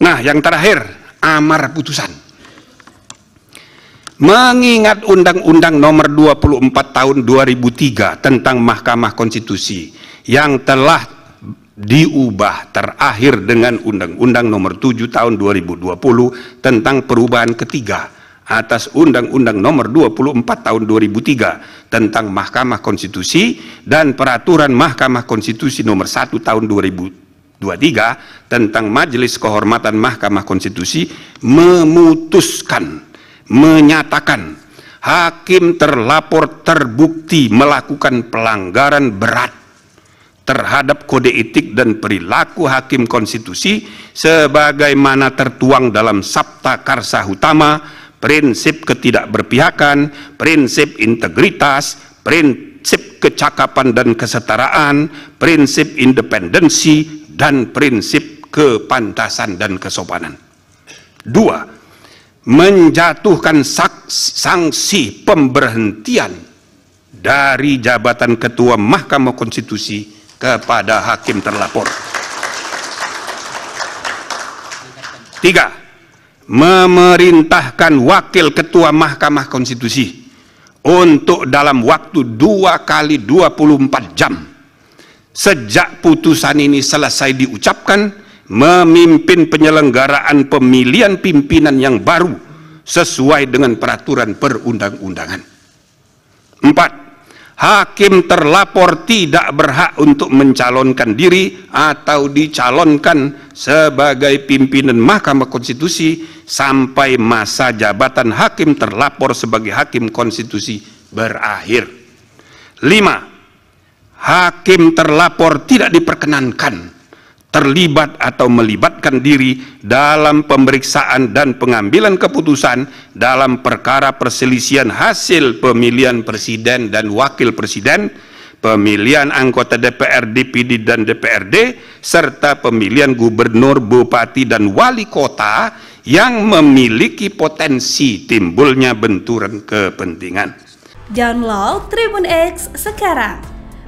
Nah, yang terakhir, amar putusan. Mengingat Undang-Undang Nomor 24 Tahun 2003 tentang Mahkamah Konstitusi yang telah diubah terakhir dengan Undang-Undang Nomor 7 Tahun 2020 tentang perubahan ketiga atas Undang-Undang Nomor 24 Tahun 2003 tentang Mahkamah Konstitusi dan Peraturan Mahkamah Konstitusi Nomor 1 Tahun 2000 23 tentang Majelis Kehormatan Mahkamah Konstitusi memutuskan, menyatakan hakim terlapor terbukti melakukan pelanggaran berat terhadap kode etik dan perilaku hakim konstitusi sebagaimana tertuang dalam Sabta Karsa Utama, prinsip ketidakberpihakan, prinsip integritas, prinsip kecakapan dan kesetaraan, prinsip independensi, dan prinsip kepantasan dan kesopanan. Dua, menjatuhkan sanksi pemberhentian dari jabatan ketua Mahkamah Konstitusi kepada hakim terlapor. Tiga, memerintahkan wakil ketua Mahkamah Konstitusi untuk dalam waktu dua kali 24 jam sejak putusan ini selesai diucapkan memimpin penyelenggaraan pemilihan pimpinan yang baru sesuai dengan peraturan perundang-undangan. Empat, hakim terlapor tidak berhak untuk mencalonkan diri atau dicalonkan sebagai pimpinan Mahkamah Konstitusi sampai masa jabatan hakim terlapor sebagai hakim konstitusi berakhir. Lima, hakim terlapor tidak diperkenankan terlibat atau melibatkan diri dalam pemeriksaan dan pengambilan keputusan dalam perkara perselisihan hasil pemilihan presiden dan wakil presiden, pemilihan anggota DPR, DPD, dan DPRD, serta pemilihan gubernur, bupati, dan wali kota yang memiliki potensi timbulnya benturan kepentingan. Download Tribun X sekarang